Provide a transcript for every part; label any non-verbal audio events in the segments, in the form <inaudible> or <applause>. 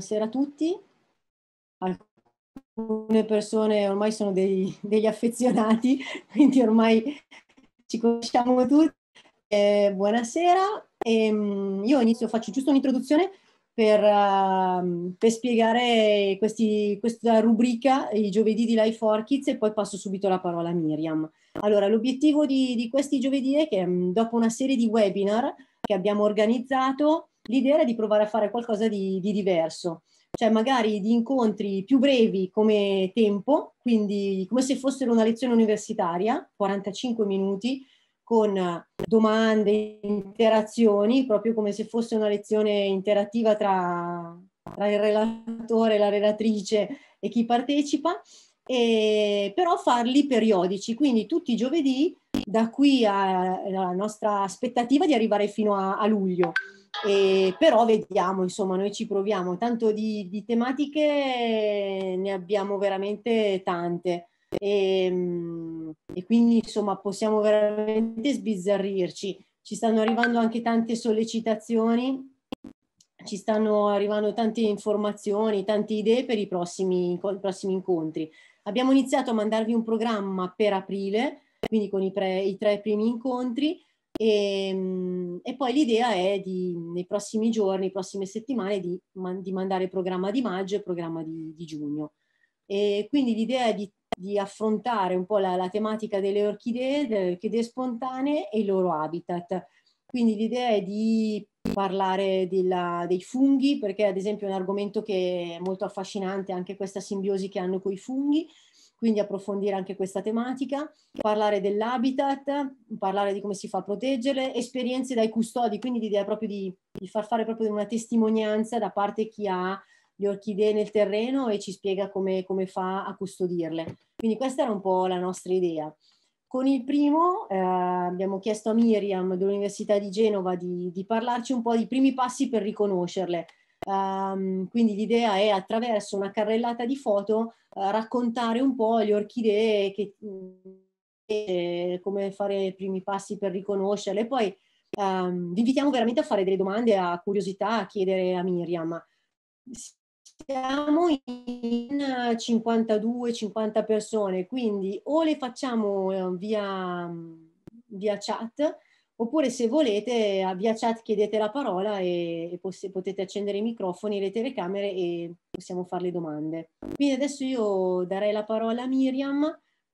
buonasera a tutti. Alcune persone ormai sono dei, degli affezionati, <laughs> quindi ormai ci conosciamo tutti. Eh, buonasera, e, ehm, io inizio, faccio giusto un'introduzione per, uh, per, spiegare questi, questa rubrica, i giovedì di Life for Kids, e poi passo subito la parola a Miriam. Allora, l'obiettivo di, di questi giovedì è che dopo una serie di webinar che abbiamo organizzato, l'idea era di provare a fare qualcosa di, di diverso cioè magari di incontri più brevi come tempo, quindi come se fossero una lezione universitaria, 45 minuti, con domande, interazioni, proprio come se fosse una lezione interattiva tra, tra il relatore, la relatrice e chi partecipa, e però farli periodici, quindi tutti i giovedì, da qui alla nostra aspettativa di arrivare fino a, a luglio. E però vediamo, insomma, noi ci proviamo. Tanto di, di tematiche ne abbiamo veramente tante. E, ehm, e, quindi, insomma, possiamo veramente sbizzarrirci. Ci stanno arrivando anche tante sollecitazioni, ci stanno arrivando tante informazioni, tante idee per i prossimi, i prossimi incontri. Abbiamo iniziato a mandarvi un programma per aprile, quindi con i, pre, i tre primi incontri e, ehm, e, poi l'idea è di, nei prossimi giorni, nelle prossime settimane, di, man, di mandare il programma di maggio e il programma di, di, giugno. E quindi l'idea è di, di affrontare un po' la, la, tematica delle orchidee, delle orchidee spontanee e il loro habitat. Quindi l'idea è di parlare della, dei funghi, perché ad esempio è un argomento che è molto affascinante, anche questa simbiosi che hanno con i funghi, quindi approfondire anche questa tematica, parlare dell'habitat, parlare di come si fa a proteggerle, esperienze dai custodi, quindi l'idea proprio di, di far fare proprio una testimonianza da parte chi ha le orchidee nel terreno e ci spiega come, come fa a custodirle. Quindi questa era un po' la nostra idea. Con il primo eh, abbiamo chiesto a Miriam dell'Università di Genova di, di, parlarci un po' dei primi passi per riconoscerle, Um, quindi l'idea è attraverso una carrellata di foto uh, raccontare un po' le orchidee, che, mm, eh, come fare i primi passi per riconoscerle. Poi um, vi invitiamo veramente a fare delle domande, a curiosità, a chiedere a Miriam. Siamo in 52-50 persone, quindi o le facciamo eh, via, mm, via chat Oppure se volete via chat chiedete la parola e, e potete accendere i microfoni e le telecamere e possiamo fare le domande. Quindi adesso io darei la parola a Miriam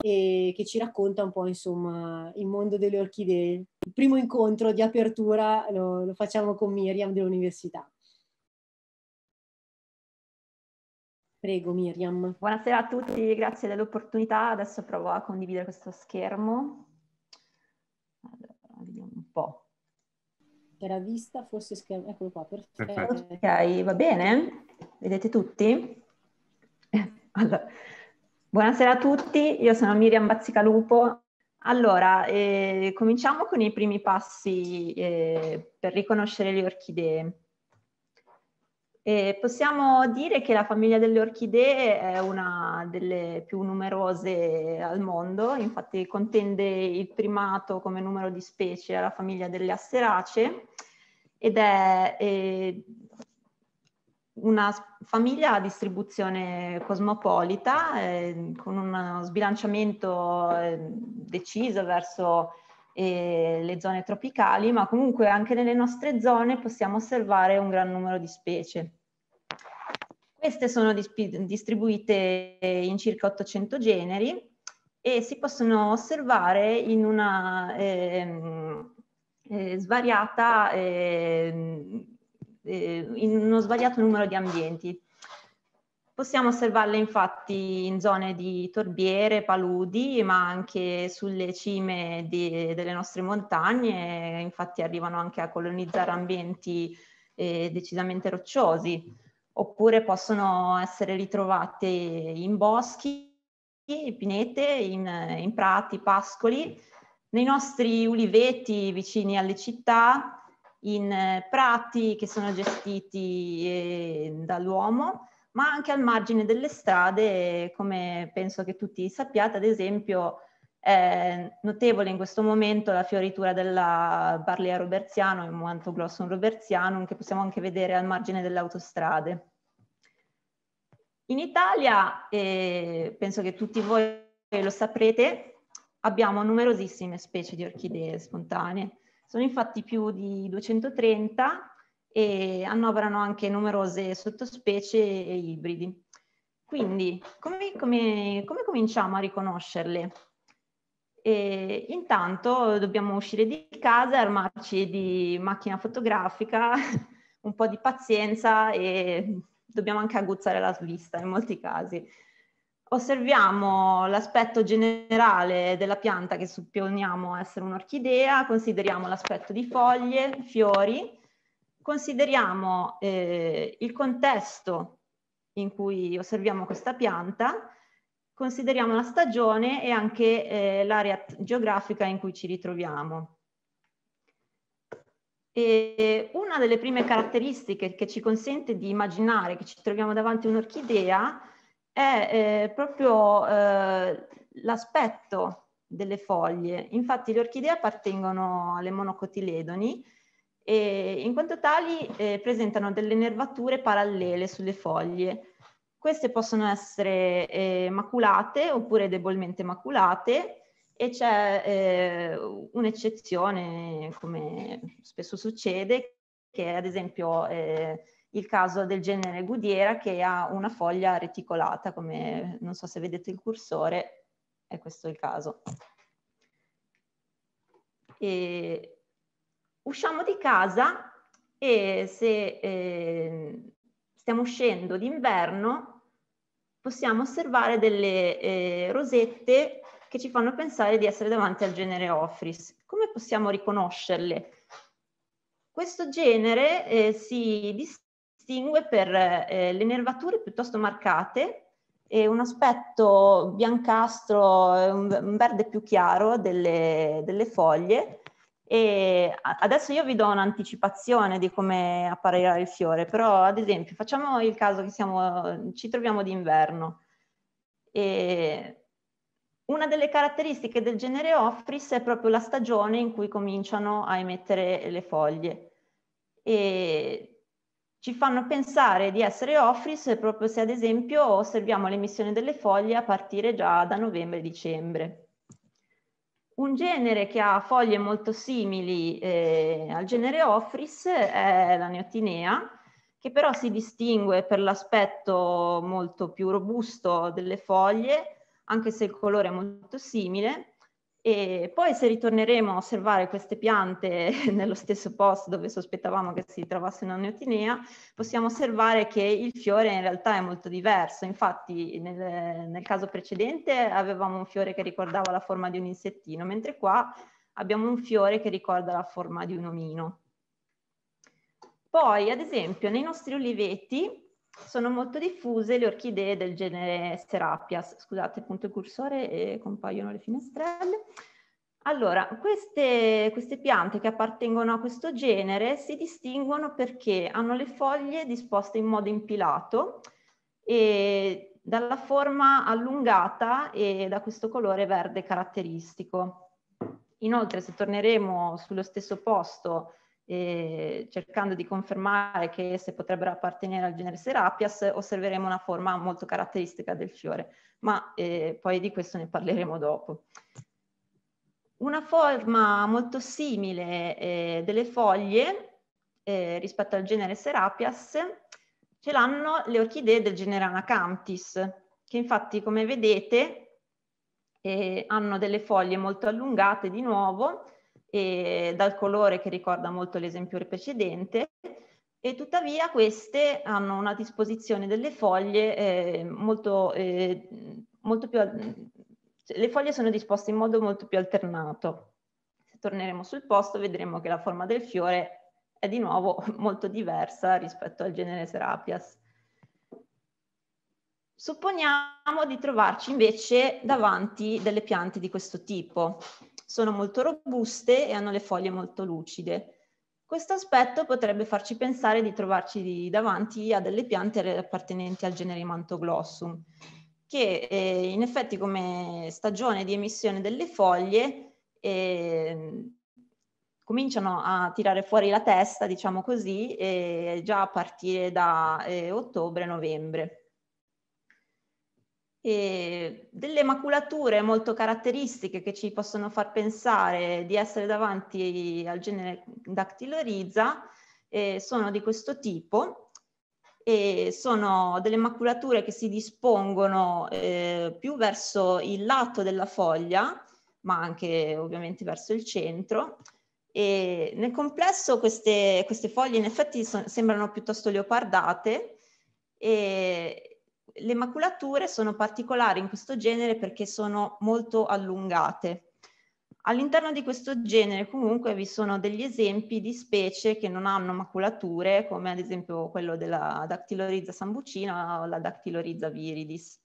e che ci racconta un po' insomma il mondo delle orchidee. Il primo incontro di apertura lo, lo facciamo con Miriam dell'università. Prego Miriam. Buonasera a tutti, grazie dell'opportunità. Adesso provo a condividere questo schermo po'. Era vista, forse schermo, eccolo qua, perfetto. Ok, va bene? Vedete tutti? <laughs> Allora. Buonasera a tutti, io sono Miriam Bazzicalupo. Allora, eh, cominciamo con i primi passi eh, per riconoscere le orchidee. E possiamo dire che la famiglia delle orchidee è una delle più numerose al mondo, infatti contende il primato come numero di specie alla famiglia delle asseracee ed è eh, una famiglia a distribuzione cosmopolita eh, con uno sbilanciamento eh, deciso verso eh, le zone tropicali, ma comunque anche nelle nostre zone possiamo osservare un gran numero di specie. Queste sono distribuite in circa 800 generi e si possono osservare in una eh, eh, svariata, ehm, eh, in uno svariato numero di ambienti. Possiamo osservarle infatti in zone di torbiere, paludi, ma anche sulle cime di, delle nostre montagne, infatti arrivano anche a colonizzare ambienti eh, decisamente rocciosi oppure possono essere ritrovate in boschi, in pinete, in, in prati, pascoli, nei nostri uliveti vicini alle città, in eh, prati che sono gestiti eh, dall'uomo, ma anche al margine delle strade, come penso che tutti sappiate, ad esempio è notevole in questo momento la fioritura della Barlea roberziano e Moantoglossum roberzianum che possiamo anche vedere al margine delle autostrade. In Italia, eh, penso che tutti voi lo saprete, abbiamo numerosissime specie di orchidee spontanee. Sono infatti più di 230 e annoverano anche numerose sottospecie e ibridi. Quindi, come, come, come cominciamo a riconoscerle? E intanto dobbiamo uscire di casa, armarci di macchina fotografica, <laughs> un po' di pazienza e dobbiamo anche aguzzare la vista in molti casi. Osserviamo l'aspetto generale della pianta che supponiamo essere un'orchidea, consideriamo l'aspetto di foglie, fiori, consideriamo eh, il contesto in cui osserviamo questa pianta consideriamo la stagione e anche eh, l'area geografica in cui ci ritroviamo. E una delle prime caratteristiche che ci consente di immaginare che ci troviamo davanti a un'orchidea è eh, proprio eh, l'aspetto delle foglie. Infatti le orchidee appartengono alle monocotiledoni e in quanto tali eh, presentano delle nervature parallele sulle foglie queste possono essere eh, maculate oppure debolmente maculate e c'è eh, un'eccezione, come spesso succede, che è ad esempio eh, il caso del genere Gudiera che ha una foglia reticolata, come non so se vedete il cursore, è questo il caso. E usciamo di casa e se eh, stiamo uscendo d'inverno, possiamo osservare delle eh, rosette che ci fanno pensare di essere davanti al genere Ofris. Come possiamo riconoscerle? Questo genere eh, si distingue per eh, le nervature piuttosto marcate e un aspetto biancastro, un verde più chiaro delle, delle foglie e adesso io vi do un'anticipazione di come apparirà il fiore, però ad esempio facciamo il caso che siamo, ci troviamo d'inverno. E una delle caratteristiche del genere Offris è proprio la stagione in cui cominciano a emettere le foglie. E ci fanno pensare di essere Offris proprio se ad esempio osserviamo l'emissione delle foglie a partire già da novembre-dicembre. Un genere che ha foglie molto simili eh, al genere Ofris è la Neotinea, che però si distingue per l'aspetto molto più robusto delle foglie, anche se il colore è molto simile, e poi se ritorneremo a osservare queste piante <laughs> nello stesso posto dove sospettavamo che si trovasse una neotinea, possiamo osservare che il fiore in realtà è molto diverso. Infatti nel, nel caso precedente avevamo un fiore che ricordava la forma di un insettino, mentre qua abbiamo un fiore che ricorda la forma di un omino. Poi, ad esempio, nei nostri oliveti sono molto diffuse le orchidee del genere Serapias. Scusate, punto il cursore e compaiono le finestrelle. Allora, queste, queste, piante che appartengono a questo genere si distinguono perché hanno le foglie disposte in modo impilato e dalla forma allungata e da questo colore verde caratteristico. Inoltre, se torneremo sullo stesso posto e cercando di confermare che esse potrebbero appartenere al genere Serapias, osserveremo una forma molto caratteristica del fiore, ma eh, poi di questo ne parleremo dopo. Una forma molto simile eh, delle foglie eh, rispetto al genere Serapias ce l'hanno le orchidee del genere Anacanthis, che infatti come vedete eh, hanno delle foglie molto allungate di nuovo, e dal colore che ricorda molto l'esempio precedente e tuttavia queste hanno una disposizione delle foglie eh, molto, eh, molto più... Cioè, le foglie sono disposte in modo molto più alternato. Se torneremo sul posto vedremo che la forma del fiore è di nuovo <laughs> molto diversa rispetto al genere Serapias. Supponiamo di trovarci invece davanti delle piante di questo tipo. Sono molto robuste e hanno le foglie molto lucide. Questo aspetto potrebbe farci pensare di trovarci davanti a delle piante appartenenti al genere Mantoglossum, che eh, in effetti come stagione di emissione delle foglie eh, cominciano a tirare fuori la testa, diciamo così, eh, già a partire da eh, ottobre-novembre e delle maculature molto caratteristiche che ci possono far pensare di essere davanti al genere dactiloriza eh, sono di questo tipo e sono delle maculature che si dispongono eh, più verso il lato della foglia ma anche ovviamente verso il centro e nel complesso queste, queste foglie in effetti son, sembrano piuttosto leopardate e, le maculature sono particolari in questo genere perché sono molto allungate. All'interno di questo genere comunque vi sono degli esempi di specie che non hanno maculature, come ad esempio quello della Dactylorizza sambucina o la Dactylorizza viridis,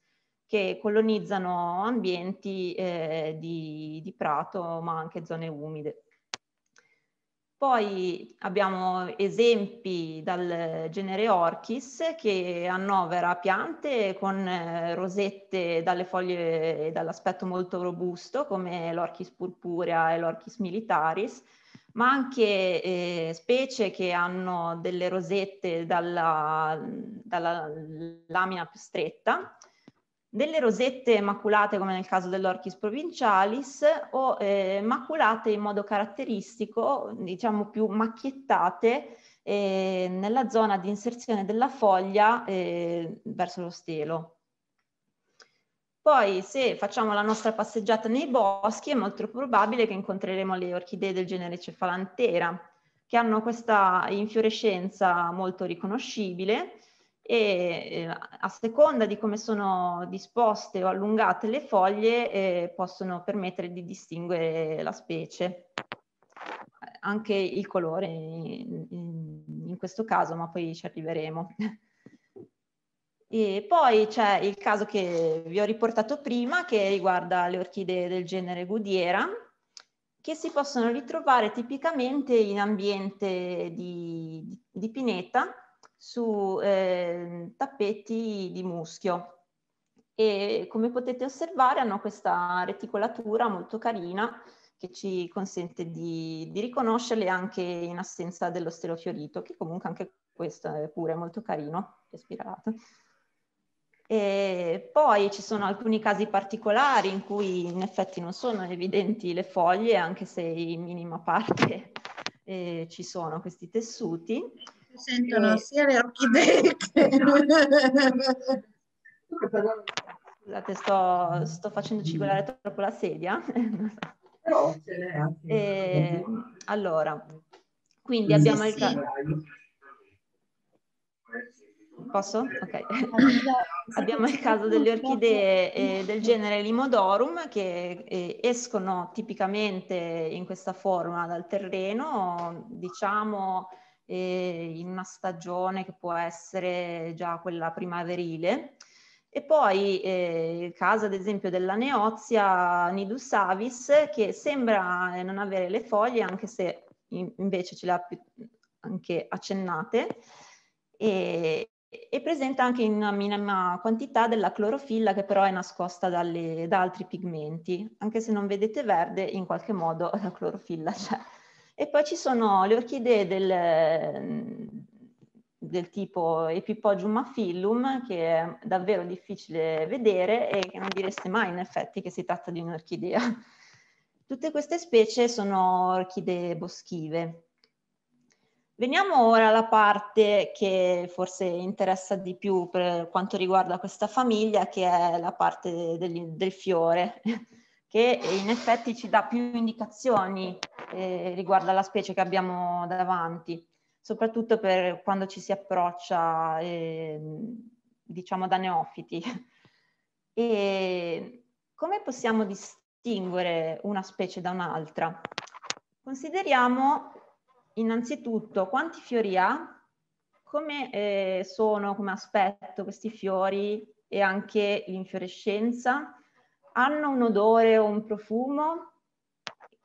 che colonizzano ambienti eh, di, di prato ma anche zone umide. Poi abbiamo esempi dal genere Orchis che annovera piante con eh, rosette dalle foglie e dall'aspetto molto robusto come l'Orchis purpurea e l'Orchis militaris, ma anche eh, specie che hanno delle rosette dalla, dalla lamina più stretta delle rosette maculate come nel caso dell'Orchis provincialis o eh, maculate in modo caratteristico, diciamo più macchiettate eh, nella zona di inserzione della foglia eh, verso lo stelo. Poi se facciamo la nostra passeggiata nei boschi è molto probabile che incontreremo le orchidee del genere cefalantera che hanno questa infiorescenza molto riconoscibile e a seconda di come sono disposte o allungate le foglie eh, possono permettere di distinguere la specie, anche il colore in, in questo caso, ma poi ci arriveremo. E poi c'è il caso che vi ho riportato prima che riguarda le orchidee del genere Gudiera che si possono ritrovare tipicamente in ambiente di, di pineta su eh, tappeti di muschio e come potete osservare hanno questa reticolatura molto carina che ci consente di, di riconoscerle anche in assenza dello stelofiorito, che comunque anche questo è pure molto carino, è E poi ci sono alcuni casi particolari in cui in effetti non sono evidenti le foglie, anche se in minima parte eh, ci sono questi tessuti si sentono eh. sia le orchidee <laughs> che... Scusate, sto, sto facendo cigolare troppo la sedia. Però <laughs> ce n'è anche. Eh, allora, quindi abbiamo il caso... Posso? Ok. <laughs> Abbiamo il caso delle orchidee eh, del genere Limodorum che eh, escono tipicamente in questa forma dal terreno, diciamo eh, in una stagione che può essere già quella primaverile. E poi eh, il caso ad esempio della Neozia nidus avis che sembra eh, non avere le foglie anche se in, invece ce le ha più, anche accennate e, e presenta anche in una minima quantità della clorofilla che però è nascosta dalle, da altri pigmenti. Anche se non vedete verde, in qualche modo la clorofilla c'è. E poi ci sono le orchidee del, mm, del tipo Epipodium affillum, che è davvero difficile vedere e che non direste mai in effetti che si tratta di un'orchidea. <laughs> Tutte queste specie sono orchidee boschive. Veniamo ora alla parte che forse interessa di più per quanto riguarda questa famiglia, che è la parte del, del fiore. <laughs> che in effetti ci dà più indicazioni eh, riguardo alla specie che abbiamo davanti, soprattutto per quando ci si approccia, eh, diciamo, da neofiti. E come possiamo distinguere una specie da un'altra? Consideriamo innanzitutto quanti fiori ha, come eh, sono, come aspetto questi fiori e anche l'infiorescenza, hanno un odore o un profumo,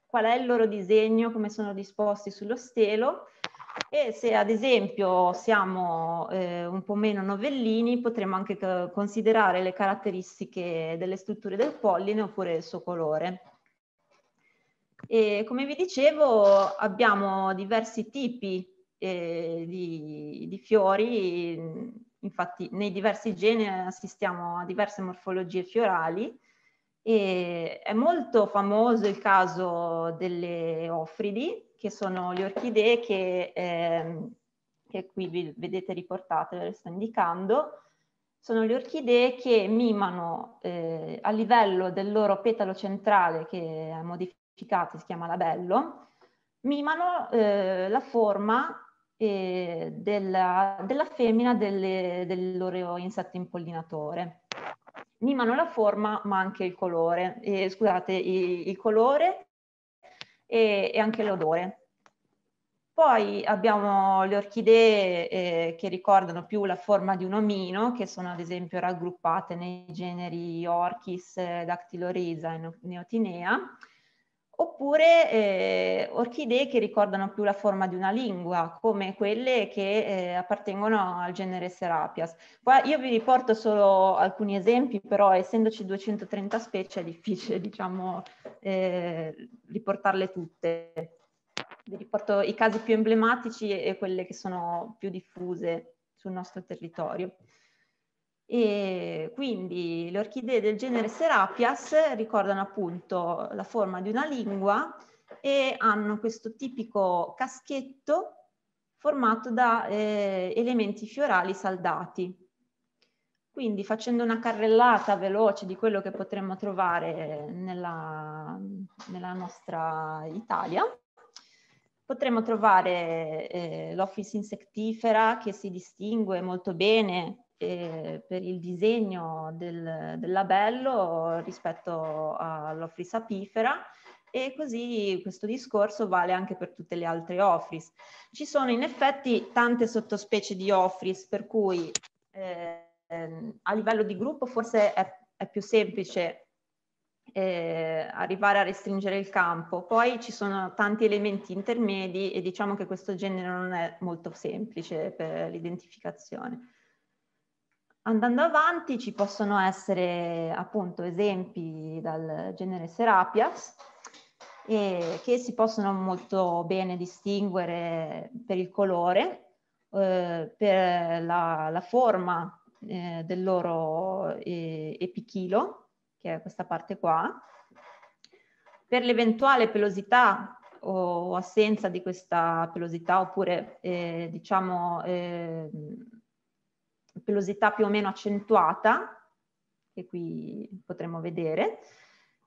qual è il loro disegno, come sono disposti sullo stelo e se ad esempio siamo eh, un po' meno novellini potremmo anche considerare le caratteristiche delle strutture del polline oppure il suo colore. E come vi dicevo abbiamo diversi tipi eh, di, di fiori, infatti nei diversi generi assistiamo a diverse morfologie fiorali e è molto famoso il caso delle offridi, che sono le orchidee che, eh, che qui vedete riportate, ve le sto indicando, sono le orchidee che mimano eh, a livello del loro petalo centrale, che è modificato, si chiama labello, mimano eh, la forma eh, della, della, femmina delle, del loro insetto impollinatore mimano la forma ma anche il colore, eh, scusate, il, il colore e, e anche l'odore. Poi abbiamo le orchidee eh, che ricordano più la forma di un omino, che sono ad esempio raggruppate nei generi Orchis, eh, Dactylorhiza e Neotinea, oppure eh, orchidee che ricordano più la forma di una lingua, come quelle che eh, appartengono al genere Serapias. Qua io vi riporto solo alcuni esempi, però essendoci 230 specie è difficile, <laughs> diciamo, eh, riportarle tutte. Vi riporto i casi più emblematici e quelle che sono più diffuse sul nostro territorio. E quindi le orchidee del genere Serapias ricordano appunto la forma di una lingua e hanno questo tipico caschetto formato da eh, elementi fiorali saldati. Quindi facendo una carrellata veloce di quello che potremmo trovare nella, nella nostra Italia, potremmo trovare eh, l'Office insectifera che si distingue molto bene eh, per il disegno del, del labello rispetto all'Ofris apifera e così questo discorso vale anche per tutte le altre Ofris. Ci sono in effetti tante sottospecie di Ofris per cui eh, a livello di gruppo forse è, è più semplice eh, arrivare a restringere il campo. Poi ci sono tanti elementi intermedi e diciamo che questo genere non è molto semplice per l'identificazione. Andando avanti ci possono essere appunto esempi dal genere Serapias eh, che si possono molto bene distinguere per il colore, eh, per la, la forma eh, del loro epichilo, che è questa parte qua, per l'eventuale pelosità o assenza di questa pelosità oppure eh, diciamo ehm, pilosità più o meno accentuata, che qui potremo vedere,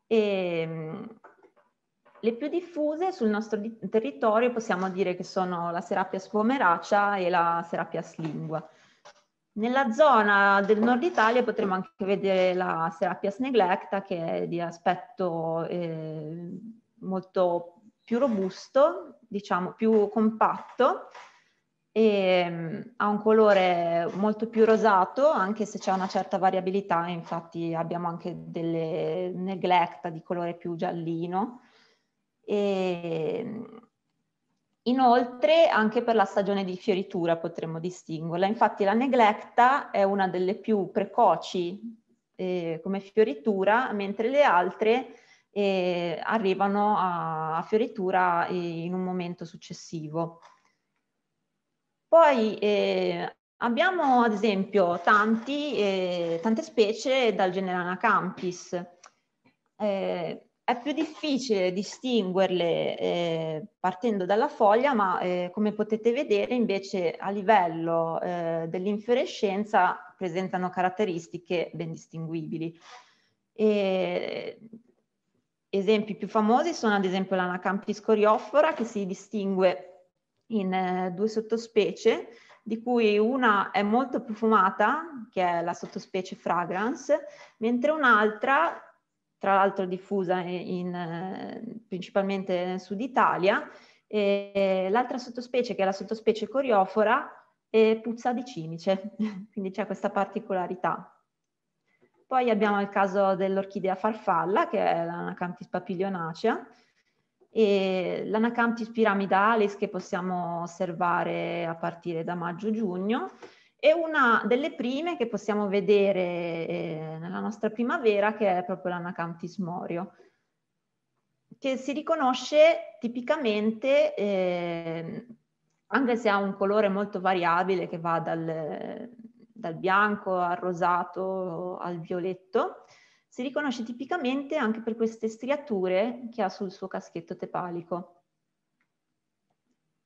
e ehm, le più diffuse sul nostro territorio possiamo dire che sono la Serapia spumeracea e la Serapia slingua. Nella zona del nord Italia potremo anche vedere la Serapia sneglecta che è di aspetto eh, molto più robusto, diciamo più compatto e ha un colore molto più rosato anche se c'è una certa variabilità infatti abbiamo anche delle neglecta di colore più giallino e inoltre anche per la stagione di fioritura potremmo distinguerla infatti la neglecta è una delle più precoci eh, come fioritura mentre le altre eh, arrivano a, a fioritura eh, in un momento successivo poi eh, abbiamo ad esempio tanti, eh, tante specie dal genere Anacampis. Eh, è più difficile distinguerle eh, partendo dalla foglia, ma eh, come potete vedere invece a livello eh, dell'infiorescenza presentano caratteristiche ben distinguibili. E, ehm, esempi più famosi sono ad esempio l'anacampis coriofora che si distingue in eh, due sottospecie, di cui una è molto profumata, che è la sottospecie fragrance, mentre un'altra, tra l'altro diffusa in, eh, principalmente nel sud Italia, l'altra sottospecie, che è la sottospecie coriofora, puzza di cimice, <laughs> quindi c'è questa particolarità. Poi abbiamo il caso dell'orchidea farfalla, che è la campis papilionacea, e l'anacamptis pyramidalis che possiamo osservare a partire da maggio-giugno è una delle prime che possiamo vedere eh, nella nostra primavera che è proprio l'anacamptis morio che si riconosce tipicamente eh, anche se ha un colore molto variabile che va dal, dal bianco al rosato al violetto si riconosce tipicamente anche per queste striature che ha sul suo caschetto tepalico.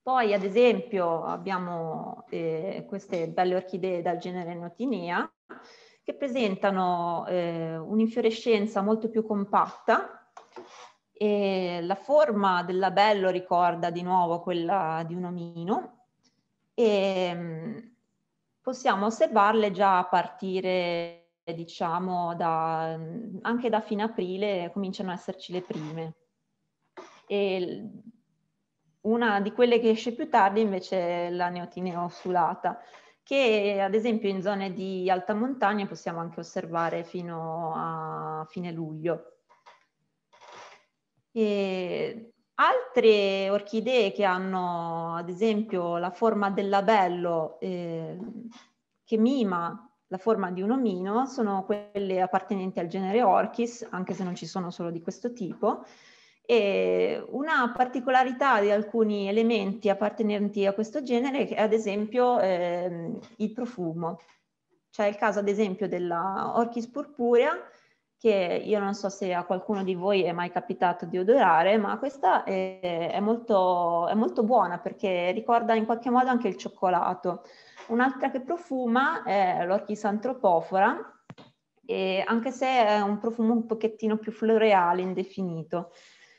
Poi ad esempio abbiamo eh, queste belle orchidee dal genere Notinea che presentano eh, un'infiorescenza molto più compatta e la forma del labello ricorda di nuovo quella di un omino e ehm, possiamo osservarle già a partire diciamo da, mm, anche da fine aprile cominciano ad esserci le prime. E una di quelle che esce più tardi invece è la neotinea ossulata, che ad esempio in zone di alta montagna possiamo anche osservare fino a fine luglio. E altre orchidee che hanno ad esempio la forma del labello eh, che mima la forma di un omino sono quelle appartenenti al genere Orchis, anche se non ci sono solo di questo tipo. E una particolarità di alcuni elementi appartenenti a questo genere è ad esempio ehm, il profumo. C'è il caso ad esempio della Orchis purpurea, che io non so se a qualcuno di voi è mai capitato di odorare, ma questa è, è, molto, è molto buona perché ricorda in qualche modo anche il cioccolato. Un'altra che profuma è l'orchis antropofora, anche se è un profumo un pochettino più floreale, indefinito.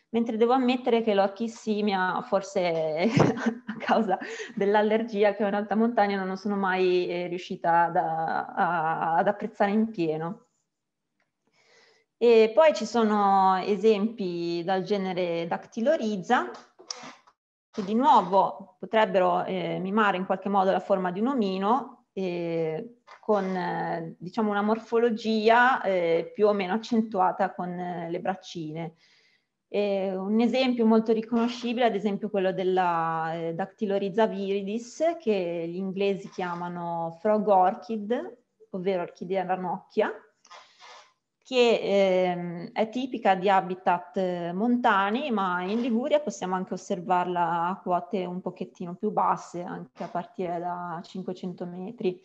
Mentre devo ammettere che l'orchissimia, forse <laughs> a causa dell'allergia che ho in alta montagna, non sono mai eh, riuscita ad, a, ad apprezzare in pieno. E poi ci sono esempi dal genere Dactyloriza, che di nuovo potrebbero eh, mimare in qualche modo la forma di un omino eh, con eh, diciamo una morfologia eh, più o meno accentuata con eh, le braccine. un esempio molto riconoscibile, ad esempio quello della eh, Dactyloriza viridis, che gli inglesi chiamano frog orchid, ovvero orchidea ranocchia, che eh, è tipica di habitat eh, montani, ma in Liguria possiamo anche osservarla a quote un pochettino più basse, anche a partire da 500 metri.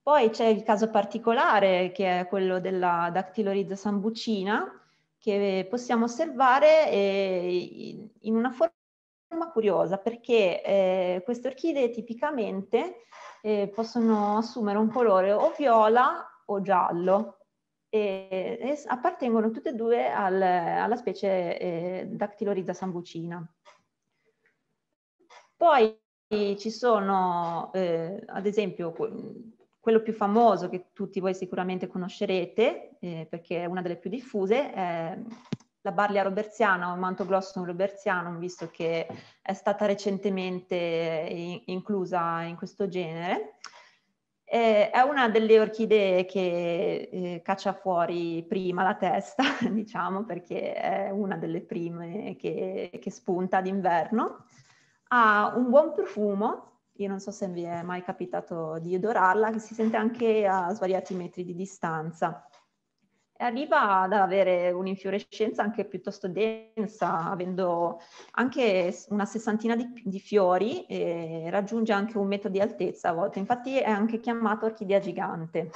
Poi c'è il caso particolare che è quello della Dactylorizza sambucina, che possiamo osservare eh, in una forma curiosa, perché eh, queste orchidee tipicamente eh, possono assumere un colore o viola o giallo, e, e appartengono tutte e due al, alla specie eh, Dactylorizza sambucina. Poi ci sono, eh, ad esempio, quello più famoso che tutti voi sicuramente conoscerete, eh, perché è una delle più diffuse, è la Barlia roberziana o Mantoglossum roberzianum, visto che è stata recentemente eh, in inclusa in questo genere. Eh, è una delle orchidee che eh, caccia fuori prima la testa, <laughs> diciamo, perché è una delle prime che, che spunta d'inverno. Ha un buon profumo, io non so se vi è mai capitato di odorarla, che si sente anche a svariati metri di distanza arriva ad avere un'infiorescenza anche piuttosto densa, avendo anche una sessantina di, di fiori e raggiunge anche un metro di altezza a volte. Infatti è anche chiamato orchidea gigante.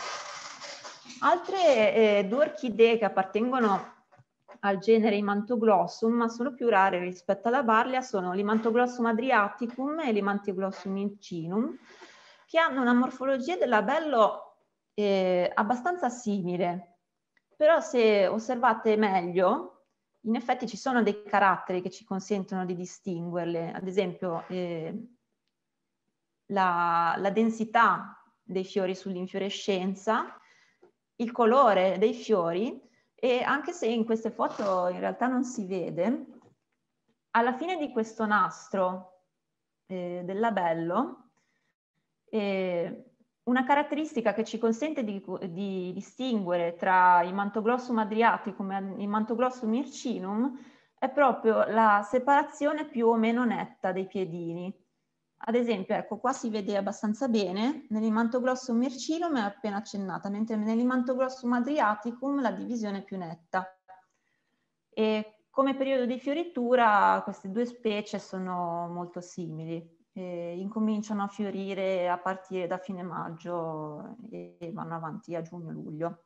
Altre eh, due orchidee che appartengono al genere Imantoglossum, ma sono più rare rispetto alla barlia, sono l'Imantoglossum adriaticum e l'Imantoglossum incinum, che hanno una morfologia della bello eh, abbastanza simile, però se osservate meglio, in effetti ci sono dei caratteri che ci consentono di distinguerle, ad esempio eh, la, la densità dei fiori sull'infiorescenza, il colore dei fiori e anche se in queste foto in realtà non si vede, alla fine di questo nastro eh, del labello eh, una caratteristica che ci consente di, di distinguere tra il Mantoglossum adriaticum e il Mantoglossum ircinum è proprio la separazione più o meno netta dei piedini. Ad esempio, ecco, qua si vede abbastanza bene, nell'imantoglossum ircinum è appena accennata, mentre nell'imantoglossum adriaticum la divisione è più netta. E come periodo di fioritura queste due specie sono molto simili eh, incominciano a fiorire a partire da fine maggio e vanno avanti a giugno-luglio.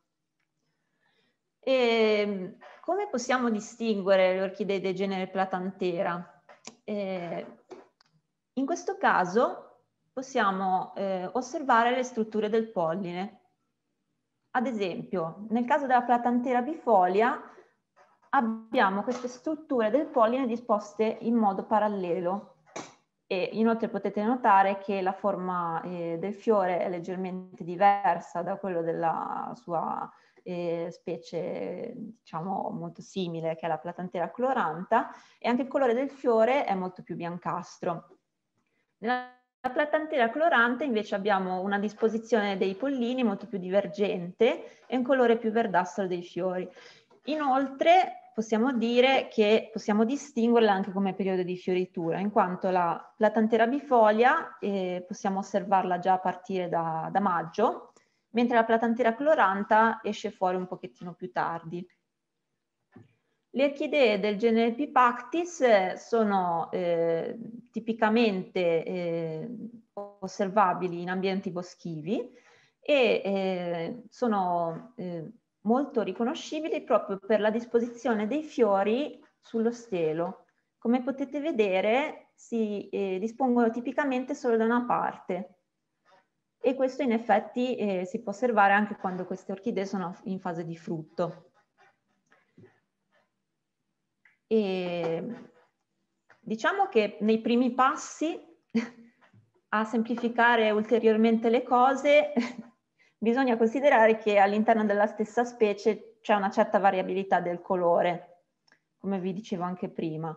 E ehm, come possiamo distinguere le orchidee del genere platantera? Eh, in questo caso possiamo eh, osservare le strutture del polline. Ad esempio, nel caso della platantera bifolia abbiamo queste strutture del polline disposte in modo parallelo, e inoltre potete notare che la forma eh, del fiore è leggermente diversa da quella della sua eh, specie diciamo molto simile che è la platantera coloranta e anche il colore del fiore è molto più biancastro. Nella platantera colorante invece abbiamo una disposizione dei pollini molto più divergente e un colore più verdastro dei fiori. Inoltre possiamo dire che possiamo distinguerla anche come periodo di fioritura, in quanto la, platantera bifolia eh, possiamo osservarla già a partire da, da maggio, mentre la Platantera cloranta esce fuori un pochettino più tardi. Le orchidee del genere Pipactis sono eh, tipicamente eh, osservabili in ambienti boschivi e eh, sono eh, molto riconoscibili proprio per la disposizione dei fiori sullo stelo. Come potete vedere si eh, dispongono tipicamente solo da una parte e questo in effetti eh, si può osservare anche quando queste orchidee sono in fase di frutto. E diciamo che nei primi passi <laughs> a semplificare ulteriormente le cose bisogna considerare che all'interno della stessa specie c'è una certa variabilità del colore, come vi dicevo anche prima.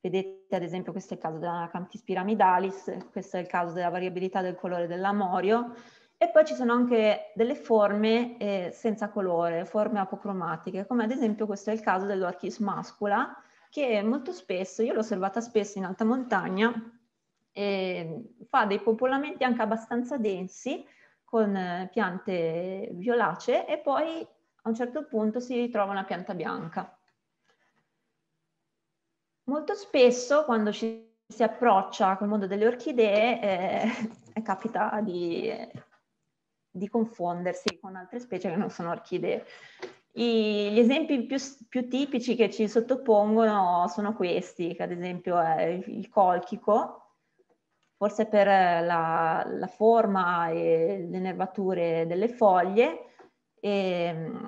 Vedete ad esempio questo è il caso della Camptis pyramidalis, questo è il caso della variabilità del colore dell'amorio e poi ci sono anche delle forme eh, senza colore, forme apocromatiche, come ad esempio questo è il caso dell'Orchis mascula che molto spesso, io l'ho osservata spesso in alta montagna, eh, fa dei popolamenti anche abbastanza densi, con eh, piante violacee e poi a un certo punto si ritrova una pianta bianca. Molto spesso quando ci si approccia col mondo delle orchidee eh, <laughs> eh capita di, di, confondersi con altre specie che non sono orchidee. I, gli esempi più, più, tipici che ci sottopongono sono questi, che ad esempio è il colchico, forse per eh, la, la forma e le nervature delle foglie e mm,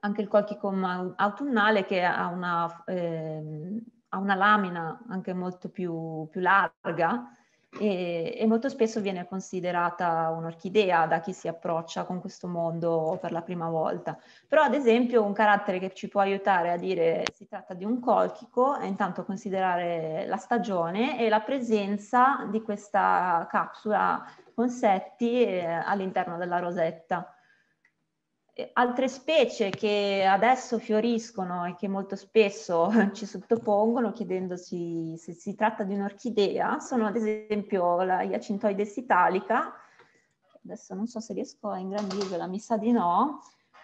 anche il colchicum autunnale che ha una, eh, ha una lamina anche molto più, più larga e, e molto spesso viene considerata un'orchidea da chi si approccia con questo mondo per la prima volta. Però ad esempio un carattere che ci può aiutare a dire si tratta di un colchico è intanto considerare la stagione e la presenza di questa capsula con setti eh, all'interno della rosetta. Eh, altre specie che adesso fioriscono e che molto spesso <laughs> ci sottopongono chiedendosi se si tratta di un'orchidea sono ad esempio la Iacintoide italica, adesso non so se riesco a ingrandirvela, mi sa di no,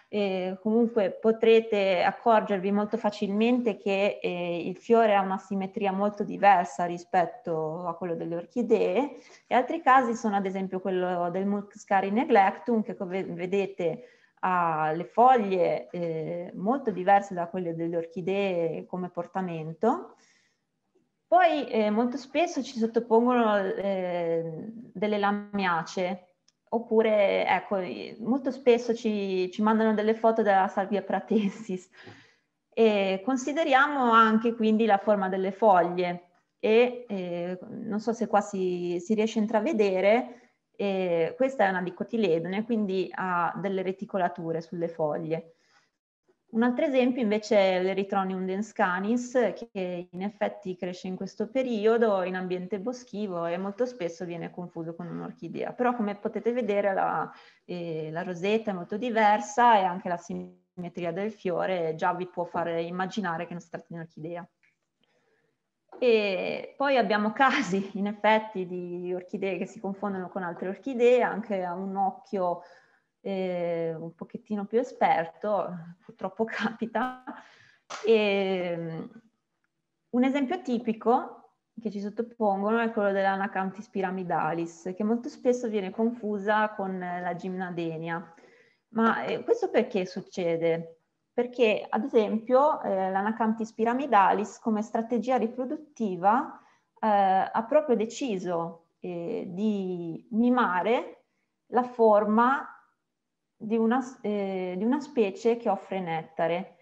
eh, comunque potrete accorgervi molto facilmente che eh, il fiore ha una simmetria molto diversa rispetto a quello delle orchidee e altri casi sono ad esempio quello del Muscari neglectum che come vedete ha le foglie eh, molto diverse da quelle delle orchidee come portamento. Poi eh, molto spesso ci sottopongono eh, delle lamiacee, oppure ecco, molto spesso ci, ci mandano delle foto della salvia pratensis. E consideriamo anche quindi la forma delle foglie e eh, non so se qua si, si riesce a intravedere, e questa è una dicotiledone, quindi ha delle reticolature sulle foglie. Un altro esempio invece è l'Eritronium denscanis, che in effetti cresce in questo periodo in ambiente boschivo e molto spesso viene confuso con un'orchidea. Però come potete vedere la, eh, la rosetta è molto diversa e anche la simmetria del fiore già vi può fare immaginare che non si tratta di un'orchidea. E poi abbiamo <laughs> casi, in effetti, di orchidee che si confondono con altre orchidee, anche a un occhio eh, un pochettino più esperto, purtroppo <laughs> capita. E, ehm, un esempio tipico che ci sottopongono è quello dell'Anacanthis pyramidalis, che molto spesso viene confusa con la gimnadenia. Ma eh, questo perché succede? perché ad esempio eh, l'Anacanthis pyramidalis come strategia riproduttiva eh, ha proprio deciso eh, di mimare la forma di una, eh, di una, specie che offre nettare.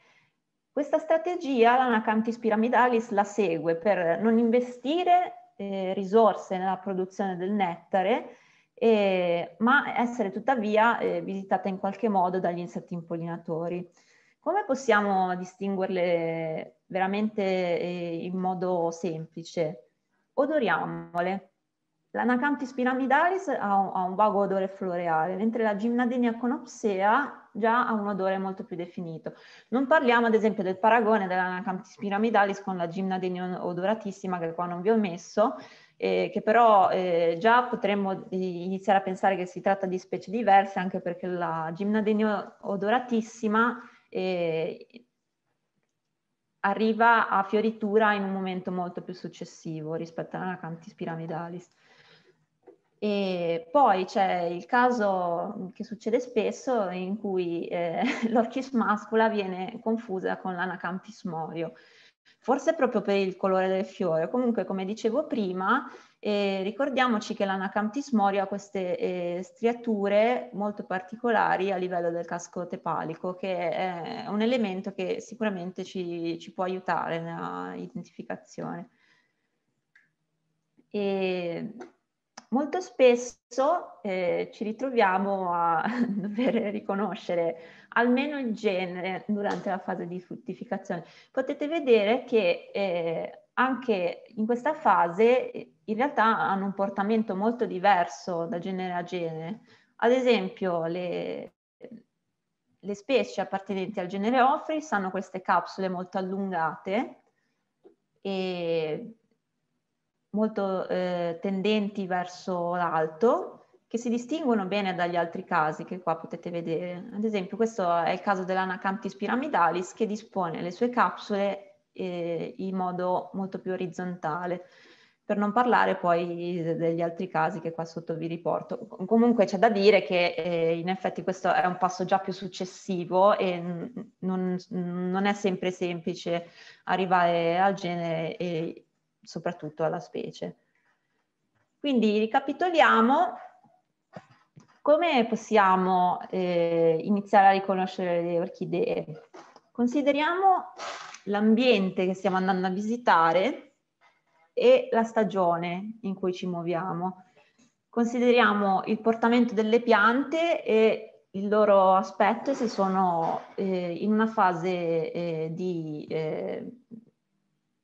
Questa strategia l'Anacanthis pyramidalis la segue per non investire eh, risorse nella produzione del nettare, eh, ma essere tuttavia visitata in qualche modo dagli insetti impollinatori. Come possiamo distinguerle veramente eh, in modo semplice? Odoriamole. L'anacanthis pyramidalis ha un, ha un, vago odore floreale, mentre la gymnadenia conopsea già ha un odore molto più definito. Non parliamo ad esempio del paragone dell'anacanthis pyramidalis con la gymnadenia odoratissima che qua non vi ho messo, eh, che però eh, già potremmo eh, iniziare a pensare che si tratta di specie diverse, anche perché la gymnadenia odoratissima e arriva a fioritura in un momento molto più successivo rispetto all'anacantis piramidalis. E poi c'è il caso che succede spesso in cui eh, <laughs> l'orchis mascula viene confusa con l'anacantis morio, forse proprio per il colore del fiore. Comunque, come dicevo prima, e ricordiamoci che l'anacamptis mori ha queste eh, striature molto particolari a livello del casco tepalico, che è un elemento che sicuramente ci, ci può aiutare nell'identificazione. E molto spesso eh, ci ritroviamo a <laughs> dover riconoscere almeno il genere durante la fase di fruttificazione. Potete vedere che eh, anche in questa fase in realtà hanno un portamento molto diverso da genere a genere. Ad esempio le, le specie appartenenti al genere Ofris hanno queste capsule molto allungate e molto eh, tendenti verso l'alto che si distinguono bene dagli altri casi che qua potete vedere. Ad esempio questo è il caso dell'Anacanthis pyramidalis che dispone le sue capsule eh, in modo molto più orizzontale. Per non parlare poi degli altri casi che qua sotto vi riporto. Comunque c'è da dire che eh, in effetti questo è un passo già più successivo e non, non è sempre semplice arrivare al genere e soprattutto alla specie. Quindi ricapitoliamo come possiamo eh, iniziare a riconoscere le orchidee? Consideriamo l'ambiente che stiamo andando a visitare e la stagione in cui ci muoviamo. Consideriamo il portamento delle piante e il loro aspetto se sono eh, in una fase eh, di eh,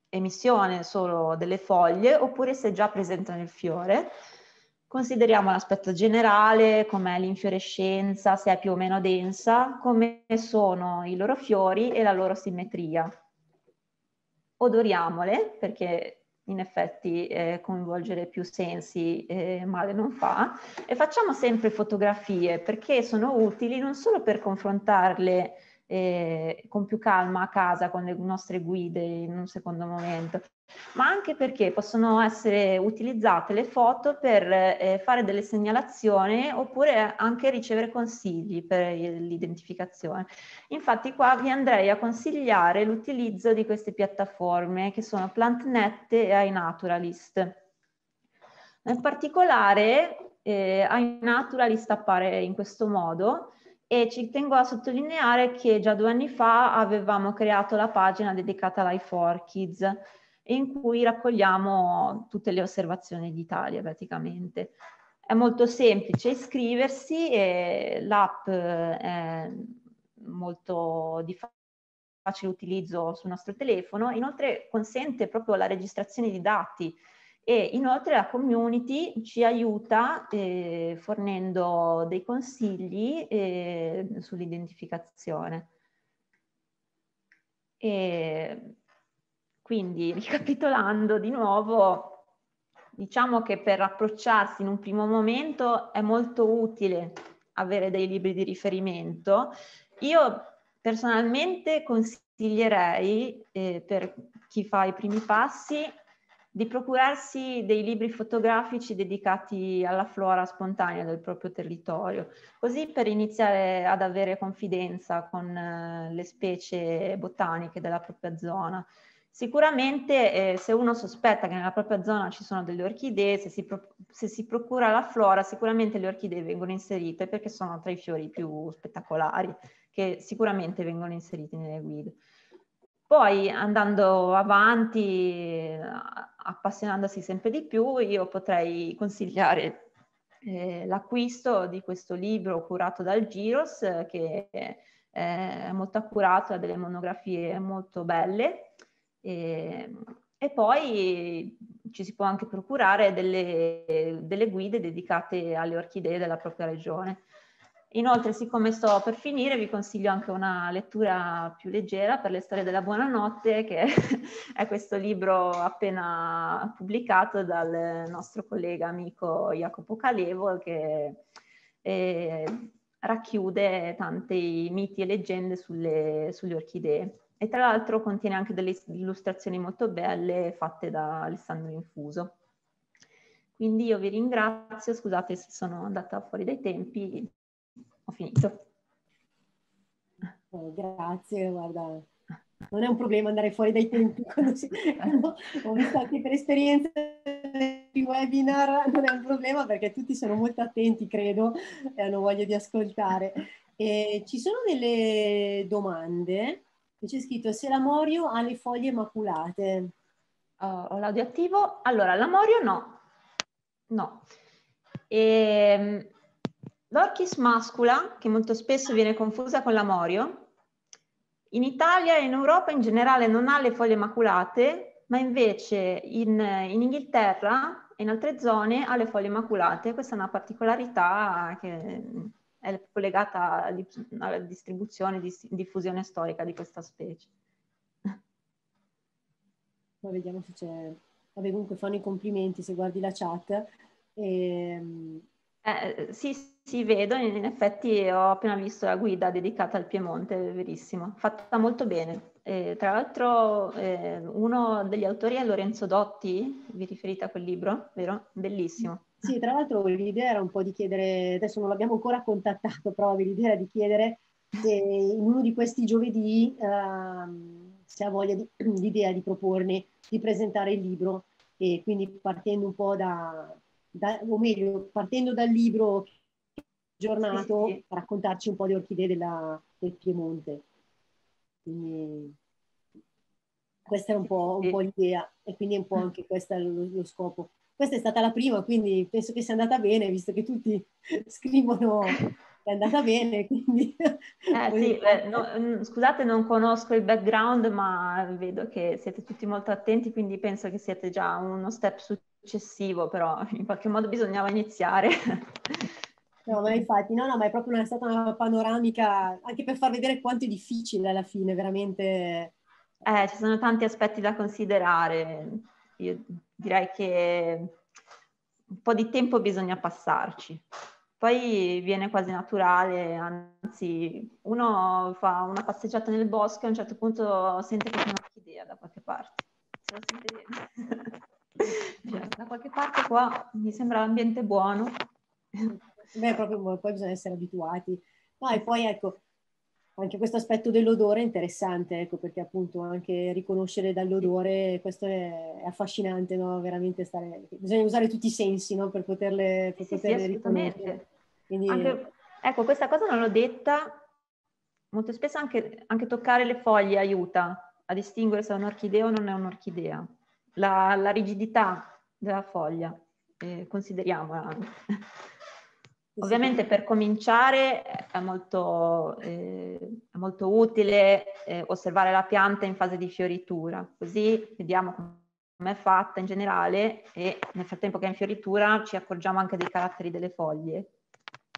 emissione solo delle foglie oppure se già presentano il fiore. Consideriamo l'aspetto generale, com'è l'infiorescenza, se è più o meno densa, come sono i loro fiori e la loro simmetria odoriamole perché in effetti eh, coinvolgere più sensi eh, male non fa e facciamo sempre fotografie perché sono utili non solo per confrontarle eh, con più calma a casa con le nostre guide in un secondo momento, ma anche perché possono essere utilizzate le foto per eh, fare delle segnalazioni oppure anche ricevere consigli per l'identificazione. Infatti qua vi andrei a consigliare l'utilizzo di queste piattaforme che sono PlantNet e iNaturalist. Nel particolare eh, iNaturalist appare in questo modo, e ci tengo a sottolineare che già due anni fa avevamo creato la pagina dedicata all'i4 Kids in cui raccogliamo tutte le osservazioni d'Italia praticamente. È molto semplice iscriversi e l'app eh, è molto di facile utilizzo sul nostro telefono, inoltre consente proprio la registrazione di dati e inoltre la community ci aiuta eh, fornendo dei consigli eh, sull'identificazione. E quindi <laughs> ricapitolando di nuovo, diciamo che per approcciarsi in un primo momento è molto utile avere dei libri di riferimento. Io personalmente consiglierei eh, per chi fa i primi passi di procurarsi dei libri fotografici dedicati alla flora spontanea del proprio territorio, così per iniziare ad avere confidenza con eh, le specie botaniche della propria zona. Sicuramente eh, se uno sospetta che nella propria zona ci sono delle orchidee, se si, pro- se si, procura la flora, sicuramente le orchidee vengono inserite perché sono tra i fiori più spettacolari che sicuramente vengono inseriti nelle guide. Poi andando avanti, eh, appassionandosi sempre di più, io potrei consigliare eh, l'acquisto di questo libro curato dal Giros, che è molto accurato, ha delle monografie molto belle. E, ehm, e poi ci si può anche procurare delle, delle guide dedicate alle orchidee della propria regione. Inoltre, siccome sto per finire, vi consiglio anche una lettura più leggera per le storie della buonanotte, che <laughs> è questo libro appena pubblicato dal nostro collega amico Jacopo Calevo, che eh, racchiude tanti miti e leggende sulle, sulle orchidee. E tra l'altro contiene anche delle illustrazioni molto belle fatte da Alessandro Infuso. Quindi io vi ringrazio, scusate se sono andata fuori dai tempi ho finito. Oh, grazie, guarda, non è un problema andare fuori dai tempi. <laughs> Si... ho visto anche per esperienza i webinar, non è un problema perché tutti sono molto attenti, credo, e hanno voglia di ascoltare. E ci sono delle domande, c'è scritto se l'amorio ha le foglie maculate. Oh, ho l'audio attivo? Allora, l'amorio no, no. E, ehm, L'orchis mascula, che molto spesso viene confusa con l'amorio, in Italia e in Europa in generale non ha le foglie maculate, ma invece in, in Inghilterra e in altre zone ha le foglie maculate. Questa è una particolarità che è collegata alla distribuzione e diffusione storica di questa specie. <laughs> Poi vediamo se c'è... Vabbè, comunque fanno i complimenti se guardi la chat. E, ehm, eh, sì, sì, vedo, in effetti ho appena visto la guida dedicata al Piemonte, verissimo, fatta molto bene. Eh, tra l'altro eh, uno degli autori è Lorenzo Dotti, vi riferite a quel libro, vero? Bellissimo. Sì, tra l'altro l'idea era un po' di chiedere, adesso non l'abbiamo ancora contattato, però l'idea era di chiedere se in uno di questi giovedì ehm, se ha voglia di, <clears throat> l'idea di proporne, di presentare il libro e quindi partendo un po' da, da, o meglio, partendo dal libro aggiornato, sì, sì. raccontarci un po' di orchidee della, del Piemonte. Quindi, questa è un po', un po', l'idea e quindi è un po' anche questo lo, lo, scopo. Questa è stata la prima, quindi penso che sia andata bene, visto che tutti <laughs> scrivono che è andata bene. Quindi... Eh, <laughs> sì, eh, no, mm, scusate, non conosco il background, ma vedo che siete tutti molto attenti, quindi penso che siete già uno step su successivo, però in qualche modo bisognava iniziare. <laughs> No, ma infatti, no, no, ma è proprio una, stata una panoramica, anche per far vedere quanto è difficile alla fine, veramente. Eh, ci sono tanti aspetti da considerare. Io direi che un po' di tempo bisogna passarci. Poi viene quasi naturale, anzi, uno fa una passeggiata nel bosco e a un certo punto sente che c'è un'orchidea da qualche parte. Se la sente... <laughs> <laughs> Cioè, da qualche parte qua mi sembra l'ambiente buono. Beh, proprio poi bisogna essere abituati. No, e poi ecco, anche questo aspetto dell'odore è interessante, ecco, perché appunto anche riconoscere dall'odore, questo è, affascinante, no? Veramente stare... Bisogna usare tutti i sensi, no? Per poterle, per sì, poterle sì, riconoscere. Quindi... Anche, ecco, questa cosa non l'ho detta. Molto spesso anche, anche toccare le foglie aiuta a distinguere se è un'orchidea o non è un'orchidea la, la rigidità della foglia, eh, consideriamola. Ovviamente per cominciare è molto, eh, molto utile eh, osservare la pianta in fase di fioritura, così vediamo come è fatta in generale e nel frattempo che è in fioritura ci accorgiamo anche dei caratteri delle foglie.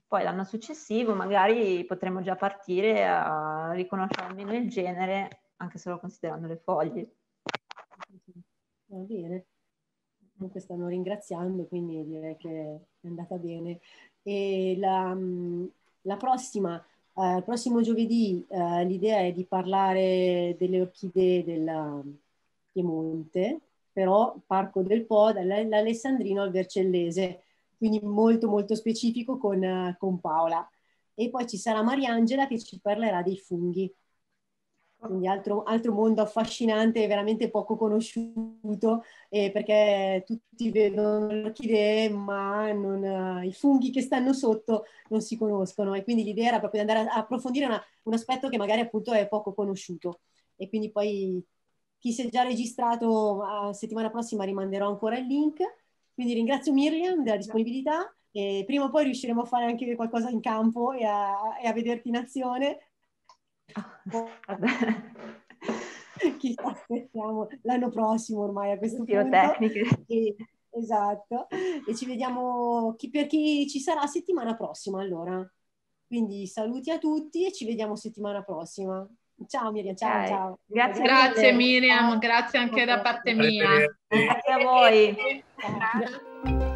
Poi l'anno successivo magari potremo già partire a riconoscere almeno il genere, anche solo considerando le foglie. Va bene. Comunque stanno ringraziando, quindi direi che è andata bene. E la, mm, la prossima, eh, il prossimo giovedì, eh, l'idea è di parlare delle orchidee del mm, Piemonte, però Parco del Po, dall'Alessandrino al Vercellese, quindi molto molto specifico con, eh, con Paola. E poi ci sarà Mariangela che ci parlerà dei funghi quindi altro, altro, mondo affascinante, e veramente poco conosciuto, eh, perché tutti vedono le orchidee, ma non, eh, i funghi che stanno sotto non si conoscono e quindi l'idea era proprio di andare a approfondire una, un aspetto che magari appunto è poco conosciuto. E quindi poi chi si è già registrato a settimana prossima rimanderò ancora il link. Quindi ringrazio Miriam della disponibilità e prima o poi riusciremo a fare anche qualcosa in campo e a, e a vederti in azione Oh, <laughs> Chissà, aspettiamo l'anno prossimo ormai a questo Pirotecniche. punto. E, esatto. E ci vediamo chi, per chi ci sarà settimana prossima allora. Quindi saluti a tutti e ci vediamo settimana prossima. Ciao Miriam, ciao, okay. ciao. Grazie, grazie Miriam, ciao. grazie anche da parte mia. Grazie a voi. Ciao.